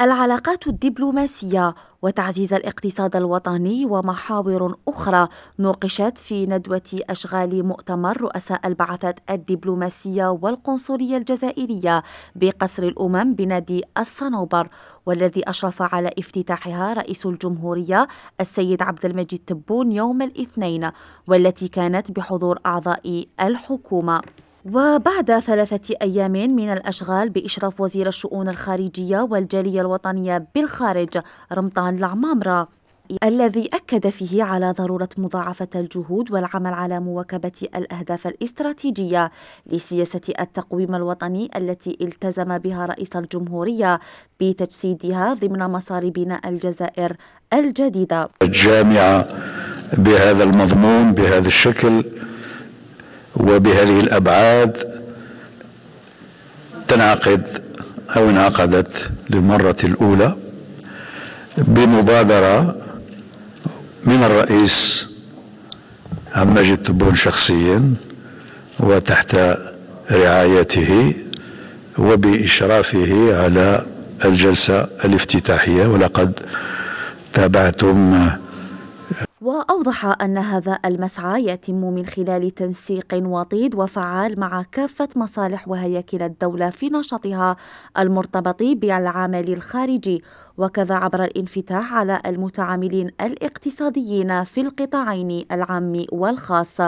العلاقات الدبلوماسية وتعزيز الاقتصاد الوطني ومحاور أخرى نوقشت في ندوة أشغال مؤتمر رؤساء البعثات الدبلوماسية والقنصلية الجزائرية بقصر الأمم بنادي الصنوبر والذي أشرف على افتتاحها رئيس الجمهورية السيد عبد المجيد تبون يوم الاثنين والتي كانت بحضور أعضاء الحكومة وبعد ثلاثة أيام من الأشغال بإشراف وزير الشؤون الخارجية والجالية الوطنية بالخارج رمضان العمامرة الذي أكد فيه على ضرورة مضاعفة الجهود والعمل على مواكبة الأهداف الاستراتيجية لسياسة التقويم الوطني التي التزم بها رئيس الجمهورية بتجسيدها ضمن مسار بناء الجزائر الجديدة الجامعة بهذا المضمون بهذا الشكل وبهذه الأبعاد تنعقد أو انعقدت للمرة الأولى بمبادرة من الرئيس عم مجد تبون شخصيا وتحت رعايته وبإشرافه على الجلسة الافتتاحية ولقد تابعتم وأوضح أن هذا المسعى يتم من خلال تنسيق وطيد وفعال مع كافة مصالح وهياكل الدولة في نشاطها المرتبط بالعمل الخارجي وكذا عبر الانفتاح على المتعاملين الاقتصاديين في القطاعين العام والخاص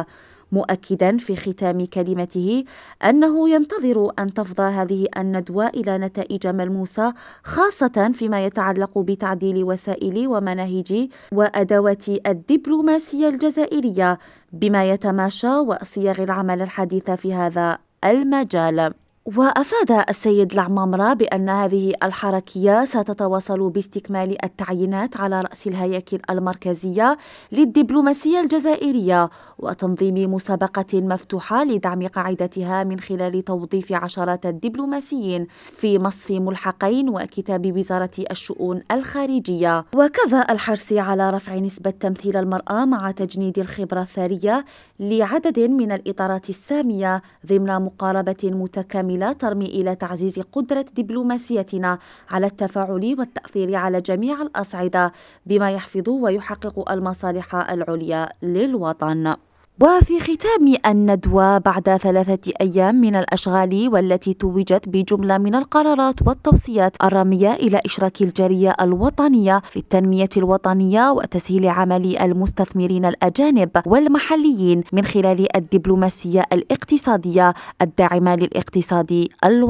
مؤكدا في ختام كلمته انه ينتظر ان تفضى هذه الندوه الى نتائج ملموسه خاصه فيما يتعلق بتعديل وسائل ومناهج وادوات الدبلوماسيه الجزائريه بما يتماشى وصيغ العمل الحديثه في هذا المجال وأفاد السيد العمامرة بأن هذه الحركية ستتواصل باستكمال التعيينات على رأس الهياكل المركزية للدبلوماسية الجزائرية وتنظيم مسابقة مفتوحة لدعم قاعدتها من خلال توظيف عشرات الدبلوماسيين في مصف ملحقين وكتاب وزارة الشؤون الخارجية وكذا الحرص على رفع نسبة تمثيل المرأة مع تجنيد الخبرة الثرية لعدد من الإطارات السامية ضمن مقاربة متكاملة الطويلة ترمي إلى تعزيز قدرة دبلوماسيتنا على التفاعل والتأثير على جميع الأصعدة بما يحفظ ويحقق المصالح العليا للوطن وفي ختام الندوة بعد ثلاثة أيام من الأشغال والتي توجت بجملة من القرارات والتوصيات الرامية إلى إشراك الجالية الوطنية في التنمية الوطنية وتسهيل عمل المستثمرين الأجانب والمحليين من خلال الدبلوماسية الاقتصادية الداعمة للاقتصاد الوطني